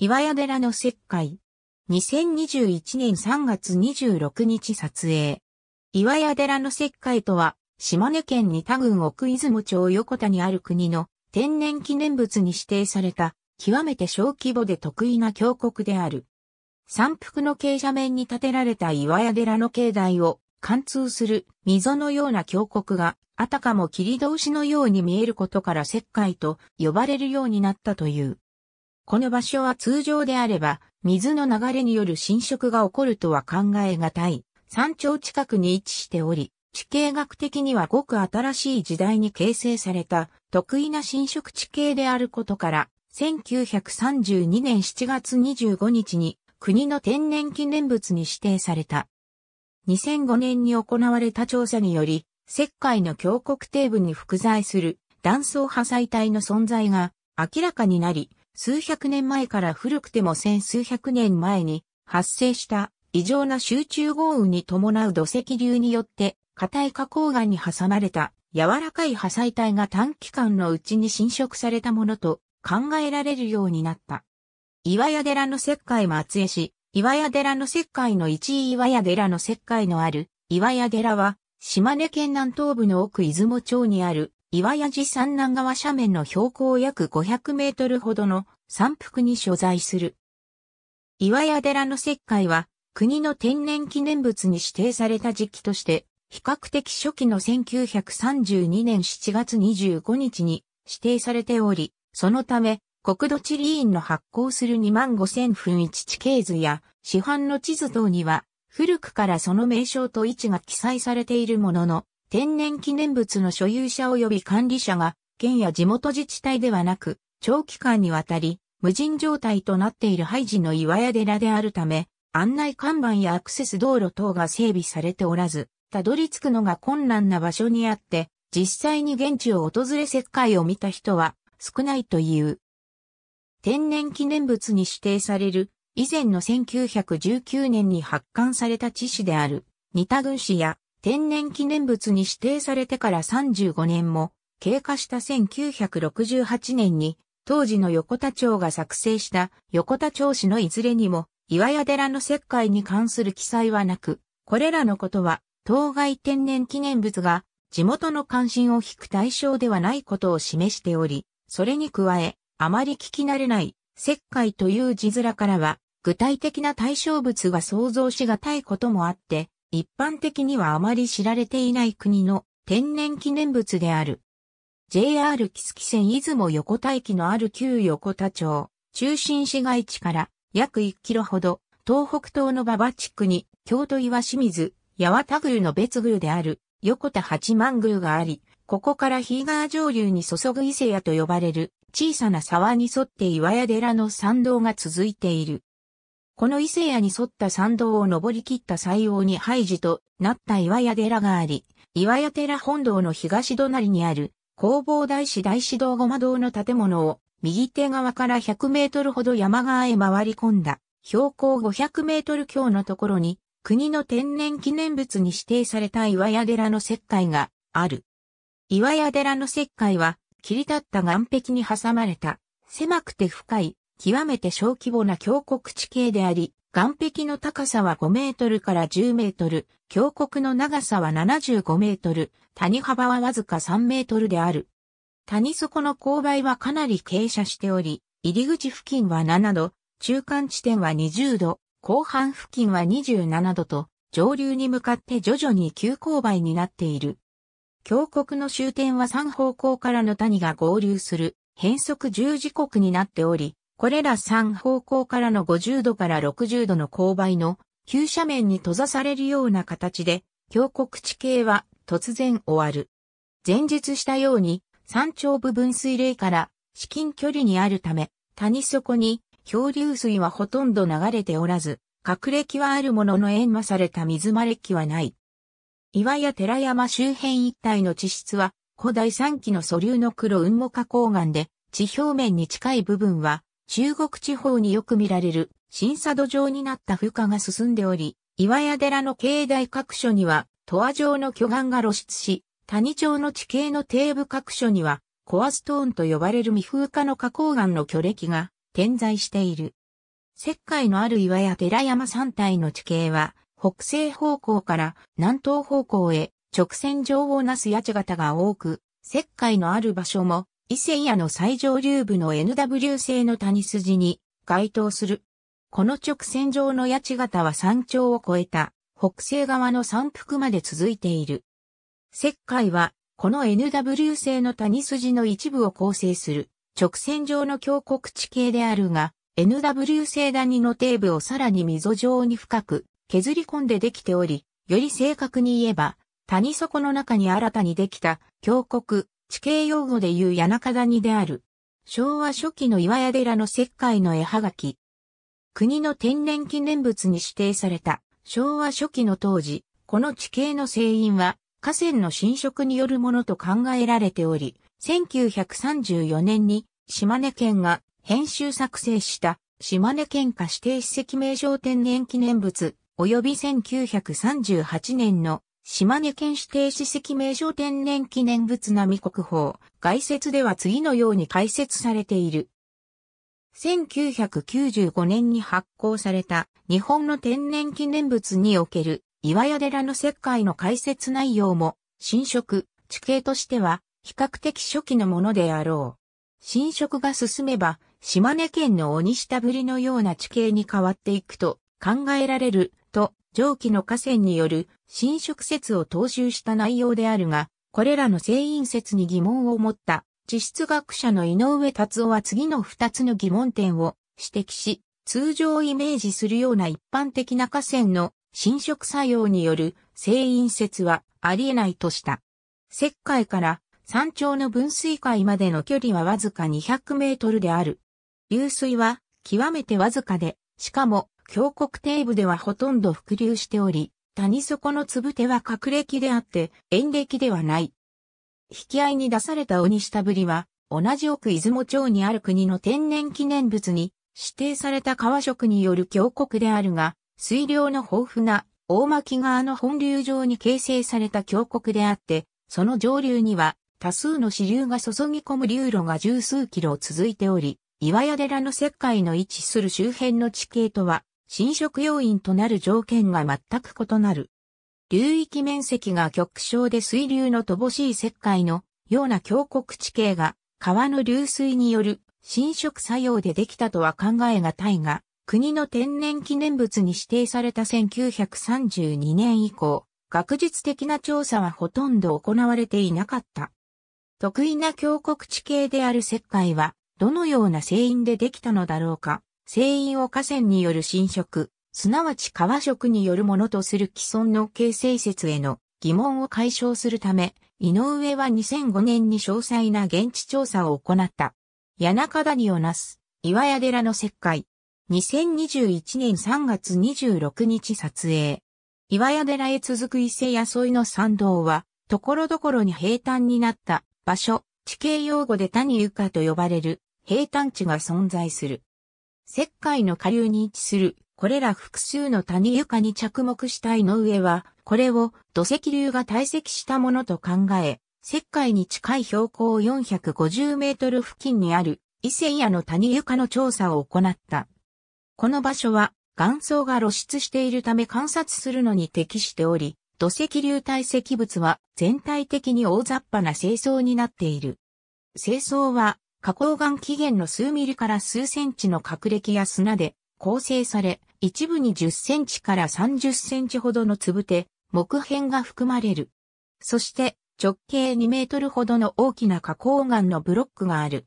岩屋寺の石灰。2021年3月26日撮影。岩屋寺の石灰とは、島根県二田郡奥出雲町横田にある国の天然記念物に指定された、極めて小規模で得意な峡谷である。山腹の傾斜面に建てられた岩屋寺の境内を貫通する溝のような峡谷が、あたかも霧通しのように見えることから石灰と呼ばれるようになったという。この場所は通常であれば、水の流れによる浸食が起こるとは考えがたい、山頂近くに位置しており、地形学的にはごく新しい時代に形成された得意な侵食地形であることから、1932年7月25日に国の天然記念物に指定された。2005年に行われた調査により、石灰の峡谷底部に複在する断層破砕帯の存在が明らかになり、数百年前から古くても千数百年前に発生した異常な集中豪雨に伴う土石流によって硬い花崗岩に挟まれた柔らかい破砕体が短期間のうちに侵食されたものと考えられるようになった。岩屋寺の石灰松江市、岩屋寺の石灰の一位岩屋寺の石灰のある岩屋寺は島根県南東部の奥出雲町にある岩屋寺三南川斜面の標高約500メートルほどの山腹に所在する。岩屋寺の石灰は国の天然記念物に指定された時期として、比較的初期の1932年7月25日に指定されており、そのため国土地理院の発行する2万5000分1地形図や市販の地図等には古くからその名称と位置が記載されているものの、天然記念物の所有者及び管理者が、県や地元自治体ではなく、長期間にわたり、無人状態となっているハイジの岩屋寺であるため、案内看板やアクセス道路等が整備されておらず、たどり着くのが困難な場所にあって、実際に現地を訪れ石灰を見た人は少ないという。天然記念物に指定される以前の1919年に発刊された地市である、似田郡市や天然記念物に指定されてから35年も経過した1968年に当時の横田町が作成した横田町市のいずれにも岩屋寺の石灰に関する記載はなく、これらのことは当該天然記念物が地元の関心を引く対象ではないことを示しており、それに加え、あまり聞き慣れない石灰という字面からは具体的な対象物が想像しがたいこともあって、一般的にはあまり知られていない国の天然記念物である。JR 木月線出雲横田駅のある旧横田町、中心市街地から約1キロほど、東北東の馬場地区に、京都岩清水、八幡宮の別宮である、横田八幡宮があり、ここから日川上流に注ぐ伊勢屋と呼ばれる小さな沢に沿って岩屋寺の参道が続いている。この伊勢屋に沿った参道を登り切った西王に廃寺となった岩屋寺があり、岩屋寺本堂の東隣にある工房大師大師堂ごま堂の建物を右手側から100メートルほど山側へ回り込んだ標高500メートル強のところに国の天然記念物に指定された岩屋寺の石灰がある。岩屋寺の石灰は切り立った岩壁に挟まれた狭くて深い極めて小規模な峡谷地形であり、岩壁の高さは5メートルから10メートル、峡谷の長さは75メートル、谷幅はわずか3メートルである。谷底の勾配はかなり傾斜しており、入り口付近は7度、中間地点は20度、後半付近は27度と、上流に向かって徐々に急勾配になっている。峡谷の終点は3方向からの谷が合流する変則十字国になっており、これら3方向からの50度から60度の勾配の急斜面に閉ざされるような形で、峡谷地形は突然終わる。前述したように、山頂部分水嶺から至近距離にあるため、谷底に漂流水はほとんど流れておらず、隠れ木はあるものの縁まされた水まれ木はない。岩や寺山周辺一帯の地質は、古代三期の素流の黒雲母花崗岩で、地表面に近い部分は、中国地方によく見られる、新佐土壌になった孵化が進んでおり、岩屋寺の境内各所には、トア状の巨岩が露出し、谷町の地形の底部各所には、コアストーンと呼ばれる未風化の花崗岩の巨歴が点在している。石灰のある岩や寺山山体の地形は、北西方向から南東方向へ直線上をなす八形が多く、石灰のある場所も伊勢屋の最上流部の NW 製の谷筋に該当する。この直線上の八形は山頂を越えた北西側の山腹まで続いている。石灰はこの NW 製の谷筋の一部を構成する直線上の峡谷地形であるが、NW 製谷の底部をさらに溝状に深く削り込んでできており、より正確に言えば、谷底の中に新たにできた峡谷、地形用語で言う谷中谷である。昭和初期の岩屋寺の石灰の絵はがき。国の天然記念物に指定された昭和初期の当時、この地形の成因は河川の浸食によるものと考えられており、1934年に島根県が編集作成した島根県下指定史跡名称天然記念物及び1938年の島根県指定史跡名所天然記念物並国宝。概説では次のように解説されている。1995年に発行された日本の天然記念物における岩屋寺の石灰の解説内容も新色、地形としては比較的初期のものであろう。新色が進めば島根県の鬼下ぶりのような地形に変わっていくと考えられる上記の河川による侵食説を踏襲した内容であるが、これらの聖因説に疑問を持った地質学者の井上達夫は次の2つの疑問点を指摘し、通常イメージするような一般的な河川の侵食作用による聖因説はありえないとした。石灰から山頂の分水海までの距離はわずか200メートルである。流水は極めてわずかで、しかも峡谷底部ではほとんど伏流しており、谷底のつぶてはれ木であって、円暦ではない。引き合いに出された鬼下ぶりは、同じ奥出雲町にある国の天然記念物に指定された川食による峡谷であるが、水量の豊富な大巻川の本流上に形成された峡谷であって、その上流には多数の支流が注ぎ込む流路が十数キロ続いており、岩屋寺の石灰の位置する周辺の地形とは侵食要因となる条件が全く異なる。流域面積が極小で水流の乏しい石灰のような峡谷地形が川の流水による侵食作用でできたとは考えがたいが、国の天然記念物に指定された1932年以降、学術的な調査はほとんど行われていなかった。得意な峡谷地形である石灰は、どのような成因でできたのだろうか。生因を河川による侵食、すなわち川食によるものとする既存の形成説への疑問を解消するため、井上は2005年に詳細な現地調査を行った。谷中谷をなす、岩屋寺の石灰。2021年3月26日撮影。岩屋寺へ続く伊勢や添いの参道は、ところどころに平坦になった場所、地形用語で谷床と呼ばれる平坦地が存在する。石灰の下流に位置する、これら複数の谷床に着目した井上は、これを土石流が堆積したものと考え、石灰に近い標高450メートル付近にある伊勢屋の谷床の調査を行った。この場所は岩層が露出しているため観察するのに適しており、土石流堆積物は全体的に大雑把な清掃になっている。清掃は花崗岩起源の数ミリから数センチの角歴や砂で構成され、一部に10センチから30センチほどの粒で木片が含まれる。そして直径2メートルほどの大きな花崗岩のブロックがある。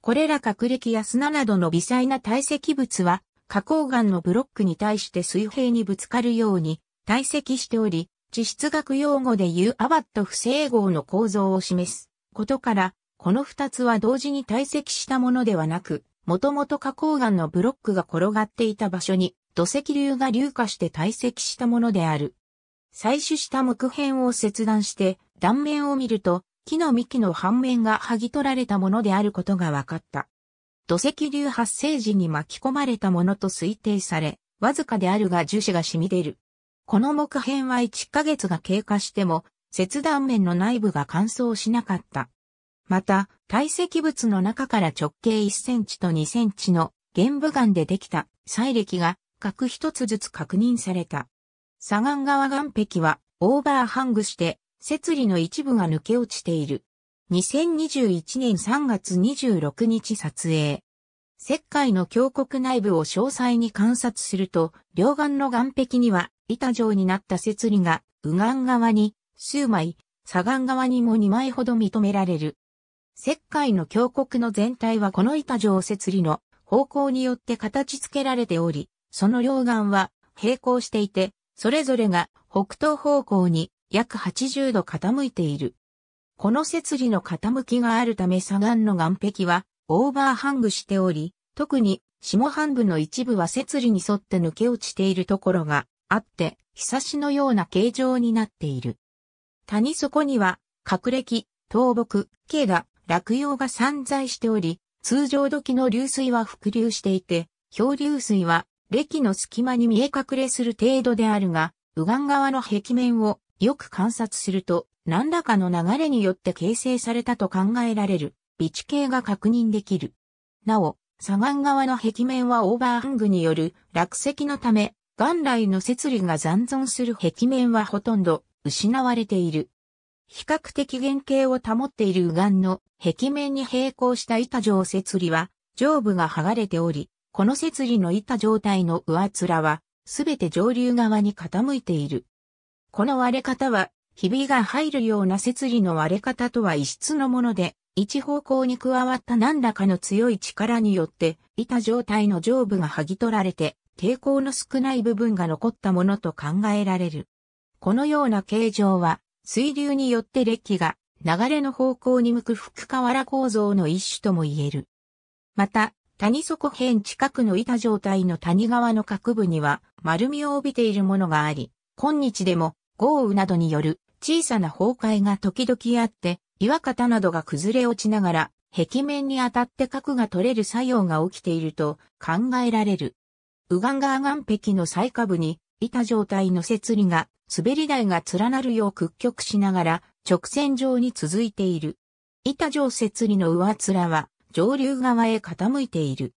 これら角歴や砂などの微細な堆積物は、花崗岩のブロックに対して水平にぶつかるように堆積しており、地質学用語で言うアバット不整合の構造を示すことから、この二つは同時に堆積したものではなく、もともと花崗岩のブロックが転がっていた場所に土石流が流下して堆積したものである。採取した木片を切断して断面を見ると木の幹の半面が剥ぎ取られたものであることが分かった。土石流発生時に巻き込まれたものと推定され、わずかであるが樹脂が染み出る。この木片は1ヶ月が経過しても、切断面の内部が乾燥しなかった。また、堆積物の中から直径1センチと2センチの玄武岩でできた採歴が各一つずつ確認された。左岸側岩壁はオーバーハングして設理の一部が抜け落ちている。2021年3月26日撮影。石灰の峡谷内部を詳細に観察すると、両岸の岩壁には板状になった設理が右岸側に数枚、左岸側にも2枚ほど認められる。石灰の峡谷の全体はこの板状節理の方向によって形付けられており、その両岸は平行していて、それぞれが北東方向に約80度傾いている。この節理の傾きがあるため左岸の岸壁はオーバーハングしており、特に下半部の一部は節理に沿って抜け落ちているところがあって、ひさしのような形状になっている。谷底には、れ歴、倒木、けが落葉が散在しており、通常時の流水は伏流していて、漂流水は、歴の隙間に見え隠れする程度であるが、右岸側の壁面をよく観察すると、何らかの流れによって形成されたと考えられる、微地形が確認できる。なお、左岸側の壁面はオーバーハングによる落石のため、元来の摂理が残存する壁面はほとんど失われている。比較的原型を保っている右岸の壁面に並行した板状節理は上部が剥がれており、この節理の板状態の上面はすべて上流側に傾いている。この割れ方は、ひびが入るような節理の割れ方とは異質のもので、一方向に加わった何らかの強い力によって、板状態の上部が剥ぎ取られて、抵抗の少ない部分が残ったものと考えられる。このような形状は、水流によって歴が流れの方向に向く福河原構造の一種とも言える。また、谷底辺近くの板状態の谷側の各部には丸みを帯びているものがあり、今日でも豪雨などによる小さな崩壊が時々あって、岩型などが崩れ落ちながら、壁面に当たって核が取れる作用が起きていると考えられる。ウガンガー岩壁の最下部に板状態の摂理が滑り台が連なるよう屈曲しながら直線上に続いている。板上設理の上面は上流側へ傾いている。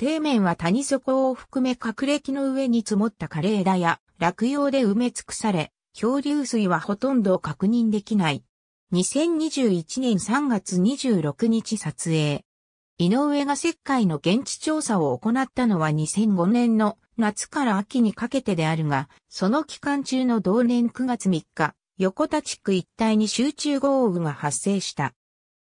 底面は谷底を含め隠れ木の上に積もった枯れ枝や落葉で埋め尽くされ、漂流水はほとんど確認できない。2021年3月26日撮影。井上が石灰の現地調査を行ったのは2005年の夏から秋にかけてであるが、その期間中の同年9月3日、横田地区一帯に集中豪雨が発生した。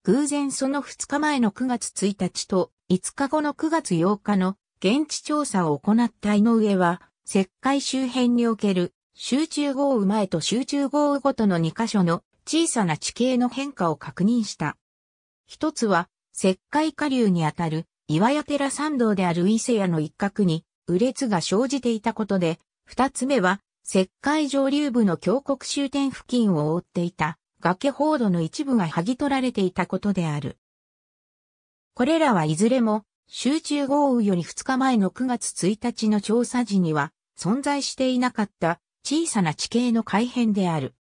偶然その2日前の9月1日と5日後の9月8日の現地調査を行った井上は、石灰周辺における集中豪雨前と集中豪雨ごとの2箇所の小さな地形の変化を確認した。一つは石灰下流にあたる岩屋寺参道である伊勢屋の一角に雨列が生じていたことで、二つ目は、石灰上流部の峡谷終点付近を覆っていた崖砲土の一部が剥ぎ取られていたことである。これらはいずれも集中豪雨より2日前の9月1日の調査時には存在していなかった小さな地形の改変である。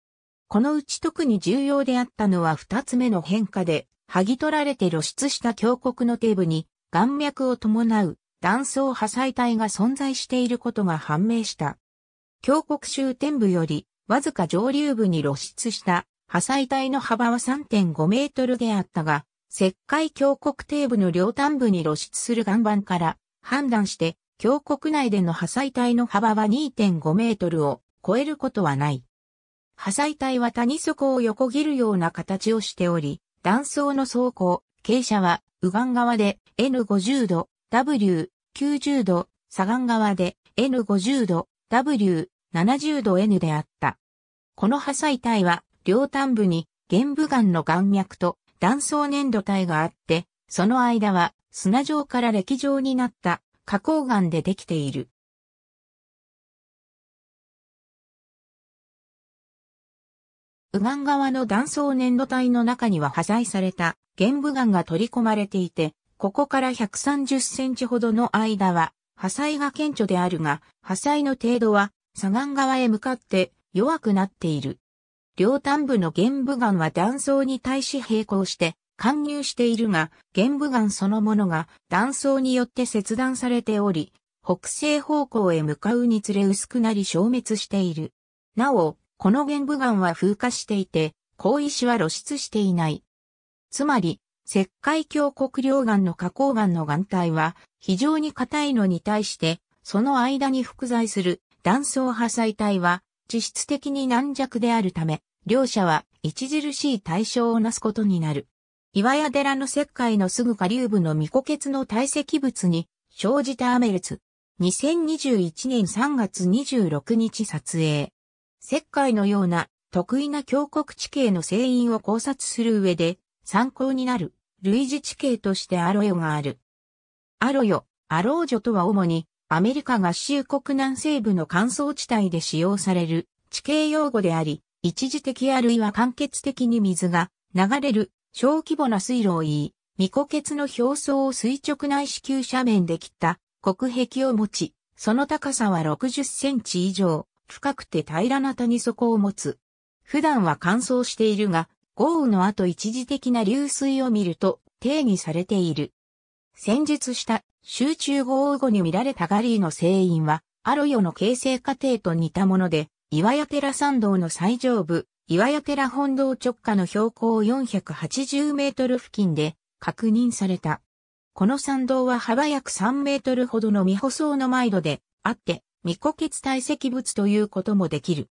このうち特に重要であったのは2つ目の変化で、剥ぎ取られて露出した峡谷の底部に、岩脈を伴う断層破砕帯が存在していることが判明した。峡谷終点部よりわずか上流部に露出した破砕帯の幅は3.5メートルであったが、石灰峡谷底部の両端部に露出する岩盤から判断して、峡谷内での破砕帯の幅は2.5メートルを超えることはない。破砕帯は谷底を横切るような形をしており、断層の走行、傾斜は右岸側で N50 度、W、90度、左岸側で N50 度、W、70度 N であった。この破砕体は、両端部に玄武岩の岩脈と断層粘土体があって、その間は砂状から歴状になった花崗岩でできている。右岸側の断層粘土体の中には破砕された玄武岩が取り込まれていて、ここから130センチほどの間は、破砕が顕著であるが、破砕の程度は、左岸側へ向かって弱くなっている。両端部の玄武岩は断層に対し平行して貫入しているが、玄武岩そのものが断層によって切断されており、北西方向へ向かうにつれ薄くなり消滅している。なお、この玄武岩は風化していて、高石は露出していない。つまり、石灰峡谷両岩の花崗岩の岩体は非常に硬いのに対して、その間に複在する断層破砕体は地質的に軟弱であるため、両者は著しい対象をなすことになる。岩屋寺の石灰のすぐ下流部の未固結の堆積物に生じたアメルツ。2021年3月26日撮影。石灰のような得意な峡谷地形の成因を考察する上で参考になる。類似地形としてアロヨがある。アロヨ、アロージョとは主にアメリカ合衆国南西部の乾燥地帯で使用される地形用語であり、一時的あるいは間欠的に水が流れる小規模な水路を言い、未固結の表層を垂直内支給斜面で切った国壁を持ち、その高さは60センチ以上、深くて平らな谷底を持つ。普段は乾燥しているが、豪雨の後一時的な流水を見ると定義されている。戦術した集中豪雨後に見られたガリーの聖因は、アロヨの形成過程と似たもので、岩屋寺山道の最上部、岩屋寺本堂直下の標高480メートル付近で確認された。この山道は幅約3メートルほどの未舗装のイ土であって、未固結堆積物ということもできる。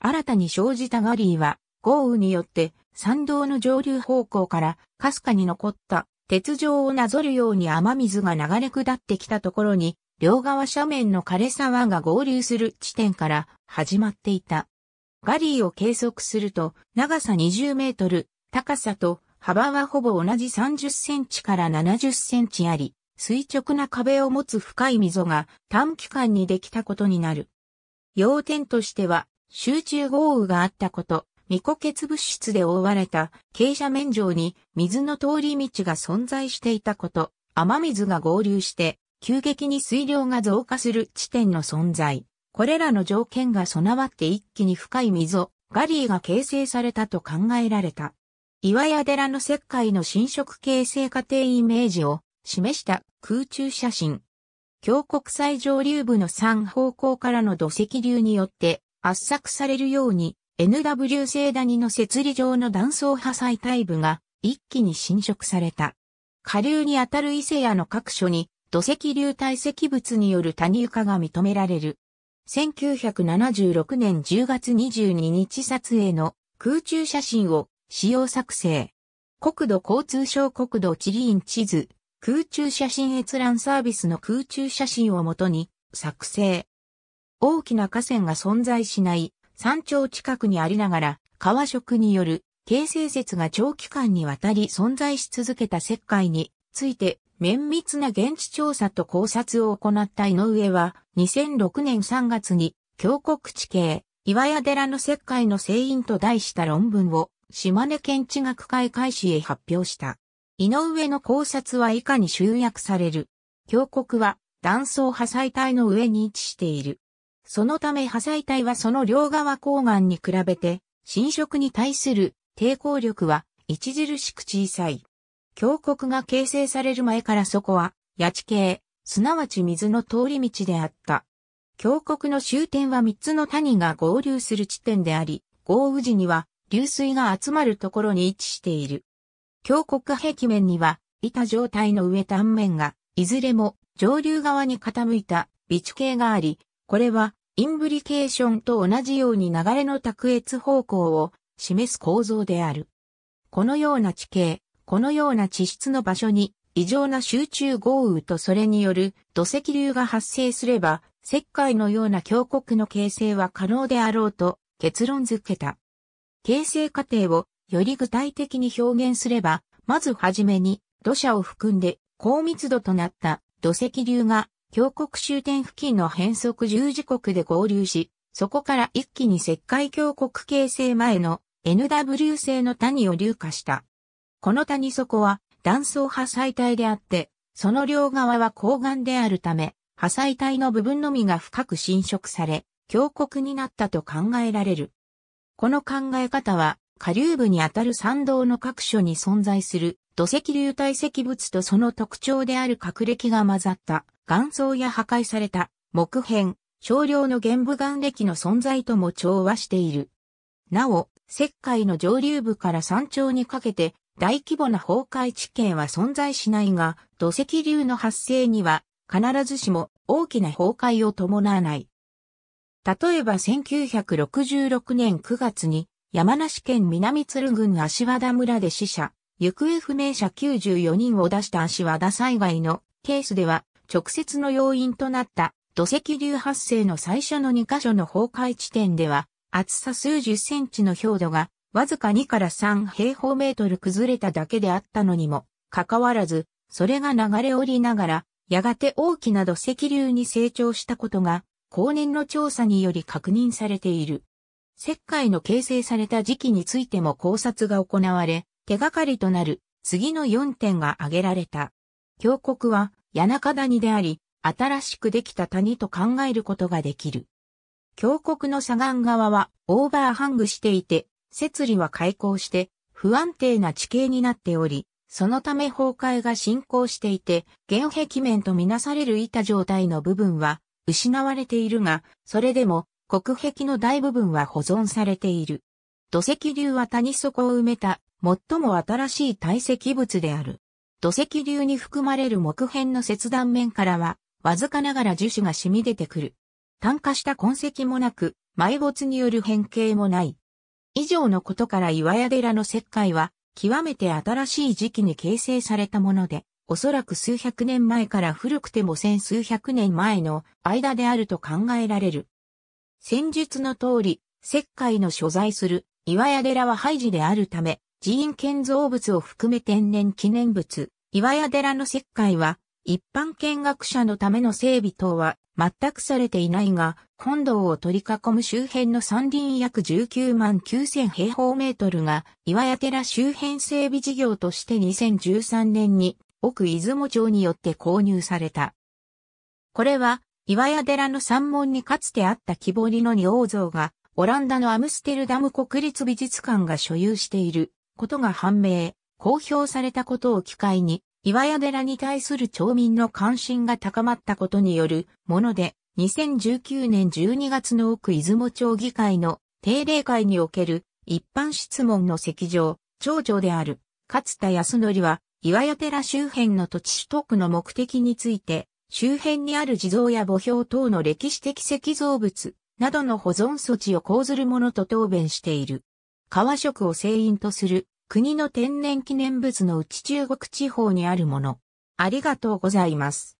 新たに生じたガリーは、豪雨によって山道の上流方向からかすかに残った鉄状をなぞるように雨水が流れ下ってきたところに、両側斜面の枯れ沢が合流する地点から始まっていた。ガリーを計測すると、長さ20メートル、高さと幅はほぼ同じ30センチから70センチあり、垂直な壁を持つ深い溝が短期間にできたことになる。要点としては、集中豪雨があったこと、未固結物質で覆われた傾斜面上に水の通り道が存在していたこと、雨水が合流して急激に水量が増加する地点の存在。これらの条件が備わって一気に深い溝、ガリーが形成されたと考えられた。岩屋寺の石灰の侵食形成過程イメージを示した空中写真。峡谷最上流部の3方向からの土石流によって圧搾されるように NW 製谷の設理上の断層破砕イ部が一気に侵食された。下流にあたる伊勢屋の各所に土石流堆積物による谷床が認められる。1976年10月22日撮影の空中写真を使用作成。国土交通省国土地理院地図、空中写真閲覧サービスの空中写真をもとに作成。大きな河川が存在しない山頂近くにありながら、川食による形成説が長期間にわたり存在し続けた石灰について綿密な現地調査と考察を行った井上は2006年3月に峡谷地形岩屋寺の石灰の聖因と題した論文を島根県地学会開始へ発表した。井上の考察は以下に集約される。峡谷は断層破砕帯の上に位置している。そのため破砕体はその両側抗岩に比べて、侵食に対する抵抗力は著しく小さい。峡谷が形成される前からそこは、八地形、すなわち水の通り道であった。峡谷の終点は三つの谷が合流する地点であり、豪雨時には流水が集まるところに位置している。峡谷壁面には、板状態の上断面が、いずれも上流側に傾いた微地形があり、これはインブリケーションと同じように流れの卓越方向を示す構造である。このような地形、このような地質の場所に異常な集中豪雨とそれによる土石流が発生すれば、石灰のような峡谷の形成は可能であろうと結論づけた。形成過程をより具体的に表現すれば、まずはじめに土砂を含んで高密度となった土石流が峡谷終点付近の変則十字国で合流し、そこから一気に石灰峡谷形成前の NW 製の谷を流下した。この谷底は断層破砕帯であって、その両側は高岩であるため、破砕帯の部分のみが深く侵食され、峡谷になったと考えられる。この考え方は、下流部にあたる参道の各所に存在する土石流堆積物とその特徴であるれ木が混ざった岩層や破壊された木片、少量の玄武岩暦の存在とも調和している。なお、石灰の上流部から山頂にかけて大規模な崩壊地形は存在しないが、土石流の発生には必ずしも大きな崩壊を伴わない。例えば1966年9月に山梨県南鶴郡足和田村で死者、行方不明者94人を出した足和田災害のケースでは、直接の要因となった土石流発生の最初の2カ所の崩壊地点では、厚さ数十センチの氷土が、わずか2から3平方メートル崩れただけであったのにも、かかわらず、それが流れ降りながら、やがて大きな土石流に成長したことが、後年の調査により確認されている。石灰の形成された時期についても考察が行われ、手がかりとなる次の4点が挙げられた。峡谷は谷中谷であり、新しくできた谷と考えることができる。峡谷の左岸側はオーバーハングしていて、摂理は開口して不安定な地形になっており、そのため崩壊が進行していて、原壁面とみなされる板状態の部分は失われているが、それでも国壁の大部分は保存されている。土石流は谷底を埋めた最も新しい堆積物である。土石流に含まれる木片の切断面からは、わずかながら樹脂が染み出てくる。炭化した痕跡もなく、埋没による変形もない。以上のことから岩屋寺の石灰は、極めて新しい時期に形成されたもので、おそらく数百年前から古くても千数百年前の間であると考えられる。戦術の通り、石灰の所在する岩屋寺は廃寺であるため、寺院建造物を含め天然記念物、岩屋寺の石灰は、一般見学者のための整備等は全くされていないが、本堂を取り囲む周辺の山林約19万9000平方メートルが、岩屋寺周辺整備事業として2013年に、奥出雲町によって購入された。これは、岩屋寺の山門にかつてあった木彫りの仁王像が、オランダのアムステルダム国立美術館が所有していることが判明、公表されたことを機会に、岩屋寺に対する町民の関心が高まったことによるもので、2019年12月の奥出雲町議会の定例会における一般質問の席上、町長である勝田康則は、岩屋寺周辺の土地取得の目的について、周辺にある地蔵や墓標等の歴史的石造物などの保存措置を講ずるものと答弁している。川食を成因とする国の天然記念物のうち中国地方にあるもの。ありがとうございます。